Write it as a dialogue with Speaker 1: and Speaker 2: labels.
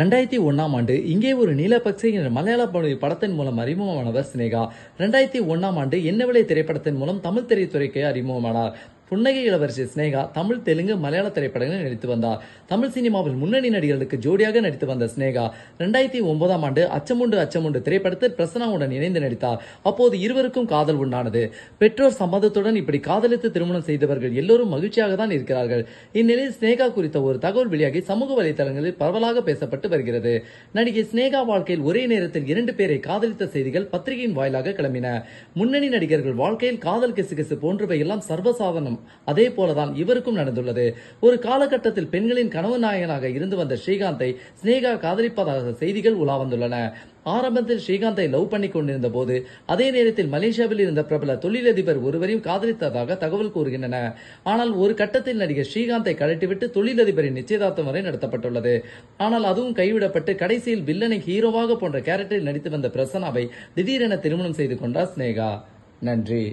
Speaker 1: ரெண்டாயிரத்தி ஒன்னாம் ஆண்டு இங்கே ஒரு நீலபக்சை என்ற மலையாள படத்தின் மூலம் அறிமுகமானவர் சினேகா ரெண்டாயிரத்தி ஒன்றாம் ஆண்டு என்ன விலை திரைப்படத்தின் மூலம் தமிழ் திரைத்துறைக்கு அறிமுகமானார் புன்னகை இளவரசி ஸ்னேகா தமிழ் தெலுங்கு மலையாள திரைப்படங்களில் நடித்து வந்தார் தமிழ் சினிமாவில் முன்னணி நடிகர்களுக்கு ஜோடியாக நடித்து வந்த ஸ்னேகா ரெண்டாயிரத்தி ஒன்பதாம் ஆண்டு அச்சமுண்டு அச்சமுண்டு திரைப்படத்தில் பிரசனாவுடன் இணைந்து நடித்தார் அப்போது இருவருக்கும் காதல் உண்டானது பெற்றோர் சம்மதத்துடன் இப்படி காதலித்து திருமணம் செய்தவர்கள் எல்லோரும் மகிழ்ச்சியாக தான் இருக்கிறார்கள் இந்நிலையில் ஸ்னேகா குறித்த ஒரு தகவல் வெளியாகி சமூக வலைதளங்களில் பரவலாக பேசப்பட்டு வருகிறது நடிகை ஸ்னேகா வாழ்க்கையில் ஒரே நேரத்தில் இரண்டு பேரை காதலித்த செய்திகள் பத்திரிகையின் வாயிலாக கிளம்பின முன்னணி நடிகர்கள் வாழ்க்கையில் காதல் கிசுகிசு போன்றவை எல்லாம் சர்வசாதாரணம் அதே போலதான் இவருக்கும் நடந்துள்ளது ஒரு காலகட்டத்தில் பெண்களின் கனவு நாயகனாக இருந்து வந்த ஸ்ரீகாந்தை ஸ்னேகா காதலிப்பதாக செய்திகள் உலா வந்துள்ளன ஆரம்பத்தில் ஸ்ரீகாந்தை லவ் பண்ணி கொண்டிருந்த போது அதே நேரத்தில் மலேசியாவில் இருந்த பிரபல தொழிலதிபர் ஒருவரையும் காதலித்ததாக தகவல் கூறுகின்றன ஆனால் ஒரு கட்டத்தில் நடிகர் ஸ்ரீகாந்தை கழட்டிவிட்டு தொழிலதிபரின் நிச்சயதார்த்தம் வரை நடத்தப்பட்டுள்ளது ஆனால் அதுவும் கைவிடப்பட்டு கடைசியில் வில்லனை ஹீரோவாக போன்ற கேரக்டரில் நடித்து வந்த பிரசனாவை திடீரென திருமணம் செய்து கொண்டார் ஸ்னேகா நன்றி